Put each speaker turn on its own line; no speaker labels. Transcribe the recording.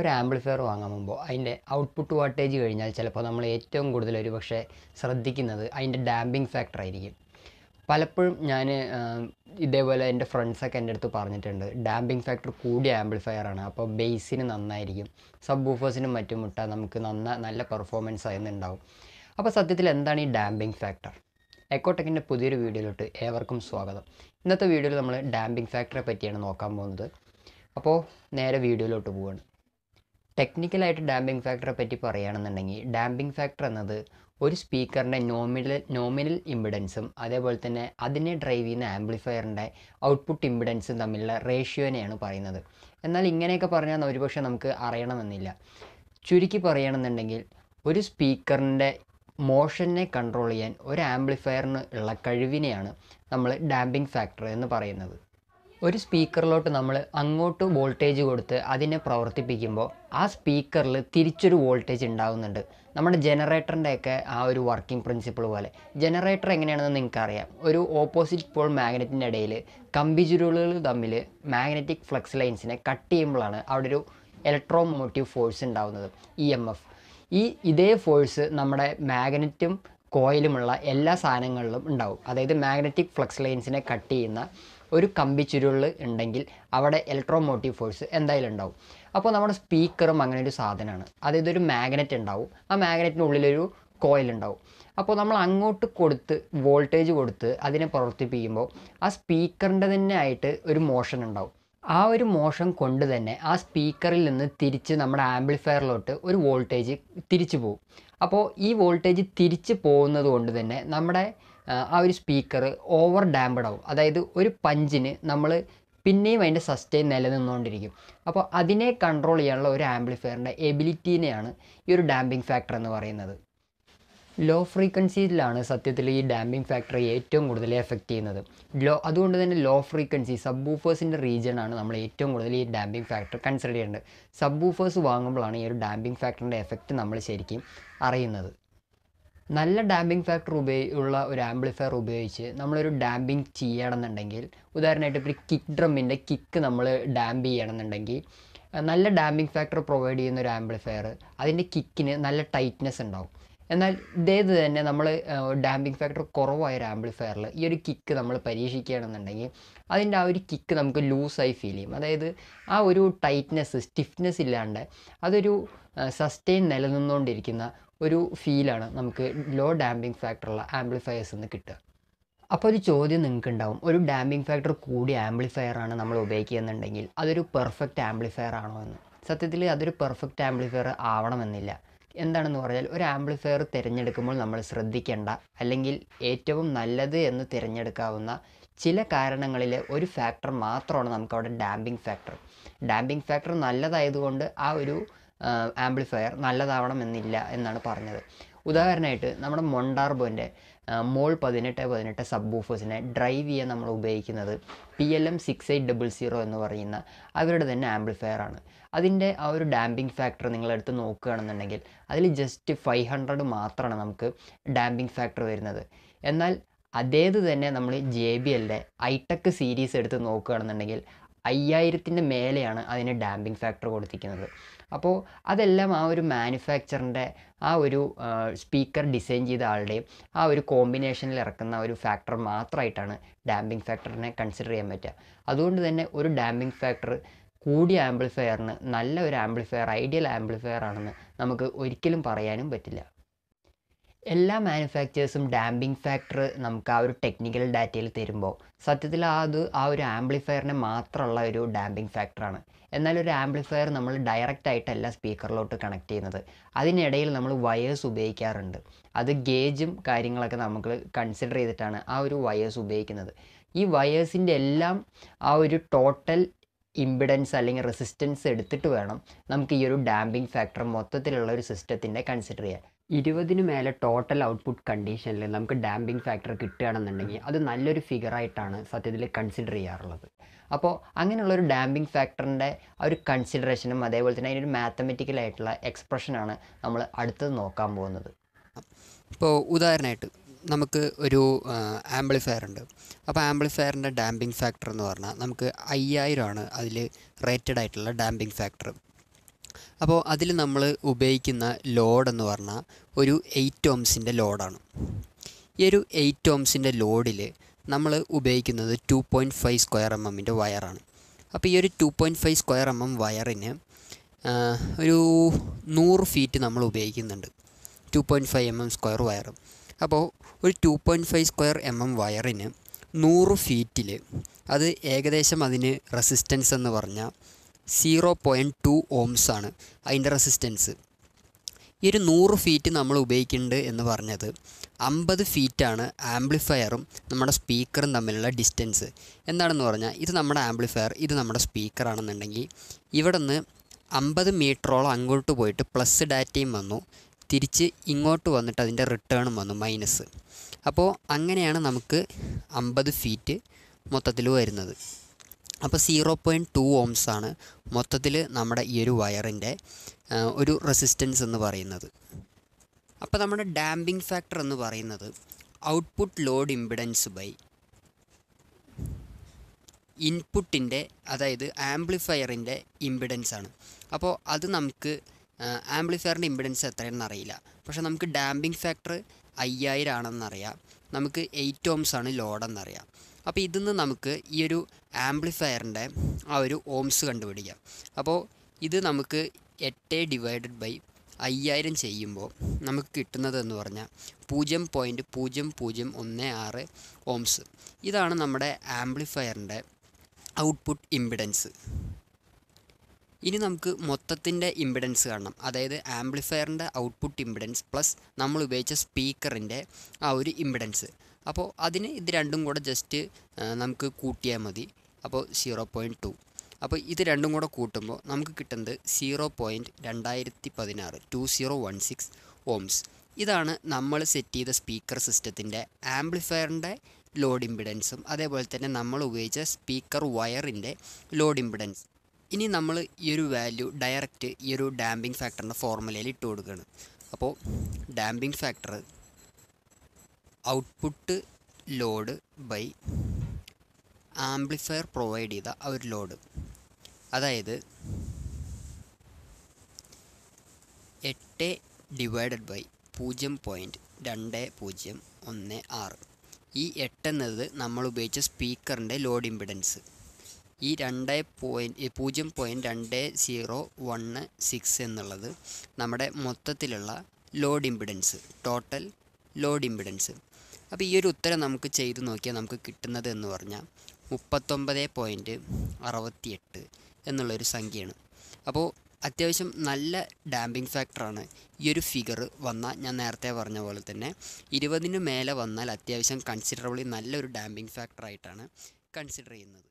ഒരു ആംപ്ലിഫയർ വാങ്ങാൻ മുമ്പോ അതിൻ്റെ ഔട്ട്പുട്ട് വോൾട്ടേജ് കഴിഞ്ഞാൽ ചിലപ്പോൾ നമ്മൾ ഏറ്റവും കൂടുതൽ ഒരു പക്ഷേ ശ്രദ്ധിക്കുന്നത് അതിൻ്റെ ഡാമ്പിംഗ് ഫാക്ടർ ആയിരിക്കും പലപ്പോഴും ഞാൻ ഇതേപോലെ എൻ്റെ ഫ്രണ്ട്സൊക്കെ എൻ്റെ അടുത്ത് പറഞ്ഞിട്ടുണ്ട് ഡാമ്പിംഗ് ഫാക്ടർ കൂടിയ ആംപ്ലിഫയർ ആണ് അപ്പോൾ ബേസിന് നന്നായിരിക്കും സബ് ബൂഫേഴ്സിനും മറ്റും മുട്ടാൽ നമുക്ക് നന്ന നല്ല പെർഫോമൻസ് ആയിരുന്നുണ്ടാവും അപ്പോൾ സത്യത്തിൽ എന്താണ് ഈ ഡാമ്പിംഗ് ഫാക്ടർ എക്കോടെക്കിൻ്റെ പുതിയൊരു വീഡിയോയിലോട്ട് ഏവർക്കും സ്വാഗതം ഇന്നത്തെ വീഡിയോയിൽ നമ്മൾ ഡാമ്പിംഗ് ഫാക്ടറെ പറ്റിയാണ് നോക്കാൻ പോകുന്നത് അപ്പോൾ നേരെ വീഡിയോയിലോട്ട് പോവുകയാണ് ടെക്നിക്കലായിട്ട് ഡാമ്പിംഗ് ഫാക്ടറെ പറ്റി പറയുകയാണെന്നുണ്ടെങ്കിൽ ഡാമ്പിംഗ് ഫാക്ടർ എന്നത് ഒരു സ്പീക്കറിൻ്റെ നോമിനൽ നോമിനൽ ഇമ്പിഡൻസും അതേപോലെ തന്നെ അതിനെ ഡ്രൈവ് ചെയ്യുന്ന ആംപ്ലിഫയറിൻ്റെ ഔട്ട്പുട്ട് ഇമ്പിഡൻസും തമ്മിലുള്ള റേഷ്യോനെയാണ് പറയുന്നത് എന്നാൽ ഇങ്ങനെയൊക്കെ പറഞ്ഞാൽ ഒരുപക്ഷെ നമുക്ക് അറിയണമെന്നില്ല ചുരുക്കി പറയുകയാണെന്നുണ്ടെങ്കിൽ ഒരു സ്പീക്കറിൻ്റെ മോഷനെ കൺട്രോൾ ചെയ്യാൻ ഒരു ആംപ്ലിഫയറിന് ഉള്ള കഴിവിനെയാണ് നമ്മൾ ഡാമ്പിംഗ് ഫാക്ടർ എന്ന് പറയുന്നത് ഒരു സ്പീക്കറിലോട്ട് നമ്മൾ അങ്ങോട്ട് വോൾട്ടേജ് കൊടുത്ത് അതിനെ പ്രവർത്തിപ്പിക്കുമ്പോൾ ആ സ്പീക്കറിൽ തിരിച്ചൊരു വോൾട്ടേജ് ഉണ്ടാകുന്നുണ്ട് നമ്മുടെ ജനറേറ്ററിൻ്റെയൊക്കെ ആ ഒരു വർക്കിംഗ് പ്രിൻസിപ്പിൾ പോലെ ജനറേറ്റർ എങ്ങനെയാണെന്ന് നിങ്ങൾക്കറിയാം ഒരു ഓപ്പോസിറ്റ് പോൾ മാഗ്നറ്റിൻ്റെ ഇടയിൽ കമ്പി ചുരുളുകൾ തമ്മിൽ മാഗ്നറ്റിക് ഫ്ലക്സ് ലൈൻസിനെ കട്ട് ചെയ്യുമ്പോഴാണ് അവിടെ ഒരു ഇലക്ട്രോ മോട്ടീവ് ഫോഴ്സ് ഉണ്ടാകുന്നത് ഇ എം എഫ് ഈ ഇതേ ഫോഴ്സ് നമ്മുടെ മാഗ്നറ്റും കോയിലുമുള്ള എല്ലാ സാധനങ്ങളിലും ഉണ്ടാവും അതായത് മാഗ്നറ്റിക് ഫ്ലക്സ് ലൈൻസിനെ കട്ട് ചെയ്യുന്ന ഒരു കമ്പിച്ചുരുൾ ഉണ്ടെങ്കിൽ അവിടെ ഇലക്ട്രോമോട്ടീവ് ഫോഴ്സ് എന്തായാലും ഉണ്ടാവും അപ്പോൾ നമ്മുടെ സ്പീക്കറും അങ്ങനെ ഒരു സാധനമാണ് അതായത് ഒരു മാഗ്നറ്റ് ഉണ്ടാവും ആ മാഗ്നറ്റിനുള്ളിലൊരു കോയിൽ ഉണ്ടാവും അപ്പോൾ നമ്മൾ അങ്ങോട്ട് കൊടുത്ത് വോൾട്ടേജ് കൊടുത്ത് അതിനെ പ്രവർത്തിപ്പിക്കുമ്പോൾ ആ സ്പീക്കറിൻ്റെ തന്നെ ആയിട്ട് ഒരു മോഷൻ ഉണ്ടാവും ആ ഒരു മോഷൻ കൊണ്ട് തന്നെ ആ സ്പീക്കറിൽ നിന്ന് തിരിച്ച് നമ്മുടെ ആംപ്ലിഫയറിലോട്ട് ഒരു വോൾട്ടേജ് തിരിച്ചു പോകും അപ്പോൾ ഈ വോൾട്ടേജ് തിരിച്ച് പോകുന്നത് കൊണ്ട് തന്നെ നമ്മുടെ ആ ഒരു സ്പീക്കർ ഓവർ ഡാമ്പഡ് ആവും അതായത് ഒരു പഞ്ചിന് നമ്മൾ പിന്നെയും അതിൻ്റെ സസ്റ്റെയിൻ നിലനിന്നുകൊണ്ടിരിക്കും അപ്പോൾ അതിനെ കൺട്രോൾ ചെയ്യാനുള്ള ഒരു ആംപ്ലിഫയറിൻ്റെ എബിലിറ്റീനെയാണ് ഈ ഒരു ഡാമ്പിംഗ് ഫാക്ടർ എന്ന് പറയുന്നത് ലോ ഫ്രീക്വൻസിയിലാണ് സത്യത്തിൽ ഈ ഡാമ്പിംഗ് ഫാക്ടർ ഏറ്റവും കൂടുതൽ എഫക്റ്റ് ചെയ്യുന്നത് ലോ അതുകൊണ്ട് തന്നെ ലോ ഫ്രീക്വൻസി സബ് ബൂഫേഴ്സിൻ്റെ റീജിയനാണ് നമ്മൾ ഏറ്റവും കൂടുതൽ ഈ ഡാമ്പിംഗ് ഫാക്ടർ കൺസിഡർ ചെയ്യേണ്ടത് സബ് ബൂഫേഴ്സ് വാങ്ങുമ്പോഴാണ് ഈ ഒരു ഡാമ്പിംഗ് ഫാക്ടറിൻ്റെ എഫക്റ്റ് നമ്മൾ ശരിക്കും അറിയുന്നത് നല്ല ഡാമ്പിംഗ് ഫാക്ടർ ഉപയോഗി ഉള്ള ഒരു ആംപ്ലിഫയർ ഉപയോഗിച്ച് നമ്മളൊരു ഡാമ്പിംഗ് ചെയ്യണമെന്നുണ്ടെങ്കിൽ ഉദാഹരണമായിട്ട് ഇപ്പോൾ കിക്ക് ഡ്രമ്മിൻ്റെ കിക്ക് നമ്മൾ ഡാമ്പ് ചെയ്യണമെന്നുണ്ടെങ്കിൽ നല്ല ഡാമ്പിംഗ് ഫാക്ടർ പ്രൊവൈഡ് ചെയ്യുന്ന ഒരു ആംപ്ലിഫയർ അതിൻ്റെ കിക്കിന് നല്ല ടൈറ്റ്നെസ് ഉണ്ടാവും എന്നാൽ ഇതേത് തന്നെ നമ്മൾ ഡാമ്പിംഗ് ഫാക്ടർ കുറവായ ഒരു ആംപ്ലിഫയറിൽ ഈ ഒരു കിക്ക് നമ്മൾ പരീക്ഷിക്കുകയാണെന്നുണ്ടെങ്കിൽ അതിൻ്റെ ആ ഒരു കിക്ക് നമുക്ക് ലൂസായി ഫീൽ ചെയ്യും അതായത് ആ ഒരു ടൈറ്റ്നെസ് സ്റ്റിഫ്നെസ് ഇല്ലാണ്ട് അതൊരു സസ്റ്റെയിൻ നിലനിന്നുകൊണ്ടിരിക്കുന്ന ഒരു ഫീലാണ് നമുക്ക് ലോ ഡാമ്പിങ് ഫാക്ടറുള്ള ആംപ്ലിഫയേഴ്സ് എന്ന് കിട്ടുക അപ്പോൾ ഒരു ചോദ്യം നിങ്ങൾക്ക് ഉണ്ടാവും ഒരു ഡാമ്പിങ് ഫാക്ടർ കൂടി ആംപ്ലിഫയർ ആണ് നമ്മൾ ഉപയോഗിക്കുന്നുണ്ടെങ്കിൽ അതൊരു പെർഫെക്റ്റ് ആംപ്ലിഫയർ ആണോ എന്ന് സത്യത്തിൽ അതൊരു പെർഫെക്റ്റ് ആംപ്ലിഫയർ ആവണമെന്നില്ല എന്താണെന്ന് പറഞ്ഞാൽ ഒരു ആംപ്ലിഫയർ തിരഞ്ഞെടുക്കുമ്പോൾ നമ്മൾ ശ്രദ്ധിക്കേണ്ട അല്ലെങ്കിൽ ഏറ്റവും നല്ലത് എന്ന് തിരഞ്ഞെടുക്കാവുന്ന ചില കാരണങ്ങളിൽ ഒരു ഫാക്ടർ മാത്രമാണ് നമുക്കവിടെ ഡാമ്പിംഗ് ഫാക്ടർ ഡാമ്പിംഗ് ഫാക്ടർ നല്ലതായതുകൊണ്ട് ആ ഒരു ആംപ്ലിഫയർ നല്ലതാവണം എന്നില്ല എന്നാണ് പറഞ്ഞത് ഉദാഹരണമായിട്ട് നമ്മുടെ മൊണ്ടാർബോൻ്റെ മോൾ പതിനെട്ട് പതിനെട്ട് സബ് ബൂഫേഴ്സിനെ ഡ്രൈവ് ചെയ്യാൻ നമ്മൾ ഉപയോഗിക്കുന്നത് P L M six eight double zero എന്ന് പറയുന്ന അവരുടെ തന്നെ ആംപ്ലിഫയർ ആണ് അതിൻ്റെ ആ ഒരു ഡാമ്പിംഗ് ഫാക്ടർ നിങ്ങളെടുത്ത് നോക്കുകയാണെന്നുണ്ടെങ്കിൽ അതിൽ ജസ്റ്റ് ഫൈവ് ഹൺഡ്രഡ് മാത്രമാണ് നമുക്ക് ഡാമ്പിംഗ് ഫാക്ടർ വരുന്നത് എന്നാൽ അതേത് തന്നെ നമ്മൾ ജെ ബി എല്ലിൻ്റെ ഐടെക് സീരീസ് എടുത്ത് നോക്കുകയാണെന്നുണ്ടെങ്കിൽ അയ്യായിരത്തിൻ്റെ മേലെയാണ് അതിന് ഡാമ്പിംഗ് ഫാക്ടർ കൊടുത്തിരിക്കുന്നത് അപ്പോൾ അതെല്ലാം ആ ഒരു മാനുഫാക്ചറിൻ്റെ ആ ഒരു സ്പീക്കർ ഡിസൈൻ ചെയ്ത ആളുടെയും ആ ഒരു കോമ്പിനേഷനിൽ ഇറക്കുന്ന ഒരു ഫാക്ടർ മാത്രമായിട്ടാണ് ഡാമ്പിംഗ് ഫാക്ടറിനെ കൺസിഡർ ചെയ്യാൻ പറ്റുക അതുകൊണ്ട് തന്നെ ഒരു ഡാമ്പിംഗ് ഫാക്ടർ കൂടിയ ആംപ്ലിഫയറിന് നല്ല ഒരു ആംപ്ലിഫയർ ഐഡിയൽ ആംപ്ലിഫയർ ആണെന്ന് നമുക്ക് ഒരിക്കലും പറയാനും പറ്റില്ല എല്ലാ മാനുഫാക്ചേഴ്സും ഡാമ്പിംഗ് ഫാക്ടർ നമുക്ക് ആ ഒരു ടെക്നിക്കൽ ഡാറ്റയിൽ തരുമ്പോൾ സത്യത്തിൽ ആ അത് ആ ഒരു ആംപ്ലിഫയറിന് മാത്രമുള്ള ഒരു ഡാമ്പിംഗ് ഫാക്ടറാണ് എന്നാൽ ഒരു ആംപ്ലിഫയർ നമ്മൾ ഡയറക്റ്റ് ആയിട്ടല്ല സ്പീക്കറിലോട്ട് കണക്ട് ചെയ്യുന്നത് അതിനിടയിൽ നമ്മൾ വയേഴ്സ് ഉപയോഗിക്കാറുണ്ട് അത് ഗേജും കാര്യങ്ങളൊക്കെ നമുക്ക് കൺസിഡർ ചെയ്തിട്ടാണ് ആ ഒരു വയേഴ്സ് ഉപയോഗിക്കുന്നത് ഈ വയേഴ്സിൻ്റെ എല്ലാം ആ ഒരു ടോട്ടൽ ഇമ്പിഡൻസ് അല്ലെങ്കിൽ റെസിസ്റ്റൻസ് എടുത്തിട്ട് വേണം നമുക്ക് ഈ ഒരു ഡാമ്പിംഗ് ഫാക്ടർ മൊത്തത്തിലുള്ള ഒരു സിസ്റ്റത്തിൻ്റെ കൺസിഡർ ചെയ്യാൻ ഇരുപതിനു മേലെ ടോട്ടൽ ഔട്ട്പുട്ട് കണ്ടീഷനിൽ നമുക്ക് ഡാമ്പിംഗ് ഫാക്ടർ കിട്ടുകയാണെന്നുണ്ടെങ്കിൽ അത് നല്ലൊരു ഫിഗറായിട്ടാണ് സത്യത്തിൽ കൺസിഡർ ചെയ്യാറുള്ളത് അപ്പോൾ അങ്ങനെയുള്ളൊരു ഡാമ്പിംഗ് ഫാക്ടറിൻ്റെ ആ ഒരു കൺസിഡറേഷനും അതേപോലെ തന്നെ അതിനൊരു മാത്തമെറ്റിക്കലായിട്ടുള്ള എക്സ്പ്രഷനാണ് നമ്മൾ അടുത്തത് നോക്കാൻ പോകുന്നത് ഇപ്പോൾ ഉദാഹരണമായിട്ട് നമുക്ക് ഒരു ആംപ്ലിഫയർ ഉണ്ട് അപ്പോൾ ആംബ്ലിഫയറിൻ്റെ ഡാമ്പിംഗ് ഫാക്ടർ എന്ന് പറഞ്ഞാൽ നമുക്ക് അയ്യായിരമാണ് അതിൽ റേറ്റഡ് ആയിട്ടുള്ള ഡാമ്പിംഗ് ഫാക്ടർ അപ്പോൾ അതിൽ നമ്മൾ ഉപയോഗിക്കുന്ന ലോഡ് എന്ന് പറഞ്ഞാൽ ഒരു എയ്റ്റ് ഓംസിൻ്റെ ലോഡാണ് ഈ ഒരു എയ്റ്റ് ഓംസിൻ്റെ ലോഡിൽ നമ്മൾ ഉപയോഗിക്കുന്നത് two point five square M എമ്മിൻ്റെ വയറാണ് അപ്പോൾ ഈ ഒരു two point five square M M വയറിന് ഒരു നൂറ് ഫീറ്റ് നമ്മൾ ഉപയോഗിക്കുന്നുണ്ട് two point five M M square wire അപ്പോൾ ഒരു two point five square M M വയറിന് നൂറ് ഫീറ്റിൽ അത് ഏകദേശം അതിന് റെസിസ്റ്റൻസ് എന്ന് പറഞ്ഞാൽ സീറോ പോയിൻറ്റ് ടു ഓംസ് ആണ് അതിൻ്റെ റെസിസ്റ്റൻസ് ഈ ഒരു നൂറ് ഫീറ്റ് നമ്മൾ ഉപയോഗിക്കുന്നുണ്ട് എന്ന് പറഞ്ഞത് അമ്പത് ഫീറ്റാണ് ആംപ്ലിഫയറും നമ്മുടെ സ്പീക്കറും തമ്മിലുള്ള ഡിസ്റ്റൻസ് എന്താണെന്ന് പറഞ്ഞാൽ ഇത് നമ്മുടെ ആംപ്ലിഫയർ ഇത് നമ്മുടെ സ്പീക്കറാണെന്നുണ്ടെങ്കിൽ ഇവിടെ നിന്ന് അമ്പത് മീറ്ററോളം അങ്ങോട്ട് പോയിട്ട് പ്ലസ് ഡാറ്റയും വന്നു തിരിച്ച് ഇങ്ങോട്ട് വന്നിട്ട് അതിൻ്റെ റിട്ടേണും വന്നു മൈനസ് അപ്പോൾ അങ്ങനെയാണ് നമുക്ക് അമ്പത് ഫീറ്റ് മൊത്തത്തിൽ വരുന്നത് അപ്പോൾ സീറോ പോയിൻറ്റ് ടു ഓംസ് ആണ് മൊത്തത്തിൽ നമ്മുടെ ഈ ഒരു വയറിൻ്റെ ഒരു റെസിസ്റ്റൻസ് എന്ന് പറയുന്നത് അപ്പോൾ നമ്മുടെ ഡാമ്പിംഗ് ഫാക്ടർ എന്ന് പറയുന്നത് ഔട്ട്പുട്ട് ലോഡ് ഇമ്പിഡൻസ് ബൈ ഇൻപുട്ടിൻ്റെ അതായത് ആംപ്ലിഫയറിൻ്റെ ഇമ്പിഡൻസ് ആണ് അപ്പോൾ അത് നമുക്ക് ആംപ്ലിഫയറിൻ്റെ ഇമ്പിഡൻസ് എത്രയാണെന്ന് അറിയില്ല പക്ഷേ നമുക്ക് ഡാമ്പിംഗ് ഫാക്ടർ അയ്യായിരം ആണെന്നറിയാം നമുക്ക് എയ്റ്റ് ഓംസ് ആണ് ലോഡെന്നറിയാം അപ്പോൾ ഇതിൽ നിന്ന് നമുക്ക് ഈ ഒരു ആംപ്ലിഫയറിൻ്റെ ആ ഒരു ഓംസ് കണ്ടുപിടിക്കാം അപ്പോൾ ഇത് നമുക്ക് എട്ട് ഡിവൈഡഡ് ബൈ അയ്യായിരം ചെയ്യുമ്പോൾ നമുക്ക് കിട്ടുന്നത് എന്ന് പറഞ്ഞാൽ പൂജ്യം പോയിൻറ്റ് പൂജ്യം പൂജ്യം ഒന്ന് ആറ് ഓംസ് ഇതാണ് നമ്മുടെ ആംപ്ലിഫയറിൻ്റെ ഔട്ട്പുട്ട് ഇമ്പിഡൻസ് ഇനി നമുക്ക് മൊത്തത്തിൻ്റെ ഇമ്പിഡൻസ് കാണണം അതായത് ആംപ്ലിഫയറിൻ്റെ ഔട്ട്പുട്ട് ഇമ്പിഡൻസ് പ്ലസ് നമ്മൾ ഉപയോഗിച്ച സ്പീക്കറിൻ്റെ ആ ഒരു ഇമ്പിഡൻസ് അപ്പോൾ അതിന് ഇത് രണ്ടും കൂടെ ജസ്റ്റ് നമുക്ക് കൂട്ടിയാൽ മതി അപ്പോൾ സീറോ പോയിൻറ്റ് ടു അപ്പോൾ ഇത് രണ്ടും കൂടെ കൂട്ടുമ്പോൾ നമുക്ക് കിട്ടുന്നത് സീറോ പോയിൻറ്റ് രണ്ടായിരത്തി പതിനാറ് two zero one six ohms ഇതാണ് നമ്മൾ സെറ്റ് ചെയ്ത സ്പീക്കർ സിസ്റ്റത്തിൻ്റെ ആംപ്ലിഫയറിൻ്റെ ലോഡ് ഇമ്പിഡൻസും അതേപോലെ തന്നെ നമ്മൾ ഉപയോഗിച്ച സ്പീക്കർ വയറിൻ്റെ ലോഡ് ഇമ്പിഡൻസ് ഇനി നമ്മൾ ഈ ഒരു വാല്യൂ ഡയറക്റ്റ് ഈ ഒരു ഡാമ്പിംഗ് ഫാക്ടറിൻ്റെ ഫോർമുലയിൽ ഇട്ട് കൊടുക്കുകയാണ് അപ്പോൾ damping factor output load by amplifier provide ചെയ്ത ആ ഒരു ലോഡ് അതായത് എട്ട് ഡിവൈഡഡ് ബൈ പൂജ്യം പോയിൻറ്റ് രണ്ട് പൂജ്യം ഒന്ന് ആറ് ഈ എട്ടെന്നത് നമ്മൾ ഉപയോഗിച്ച സ്പീക്കറിൻ്റെ ലോഡ് ഇമ്പിഡൻസ് ഈ രണ്ട് പോയിൻറ്റ് പൂജ്യം പോയിൻറ്റ് രണ്ട് സീറോ വണ്ണ് സിക്സ് എന്നുള്ളത് നമ്മുടെ മൊത്തത്തിലുള്ള load impedance total load impedance അപ്പോൾ ഈ ഒരു ഉത്തരം നമുക്ക് ചെയ്ത് നോക്കിയാൽ നമുക്ക് കിട്ടുന്നത് എന്ന് പറഞ്ഞാൽ മുപ്പത്തൊമ്പത് പോയിൻറ്റ് അറുപത്തിയെട്ട് എന്നുള്ളൊരു സംഖ്യയാണ് അപ്പോൾ അത്യാവശ്യം നല്ല ഡാമ്പിംഗ് ഫാക്ടറാണ് ഈ ഒരു ഫിഗർ വന്നാൽ ഞാൻ നേരത്തെ പറഞ്ഞ പോലെ തന്നെ ഇരുപതിന് മേലെ വന്നാൽ അത്യാവശ്യം കൺസിഡറബിളി നല്ലൊരു ഡാമ്പിംഗ് ഫാക്ടറായിട്ടാണ് കൺസിഡർ ചെയ്യുന്നത്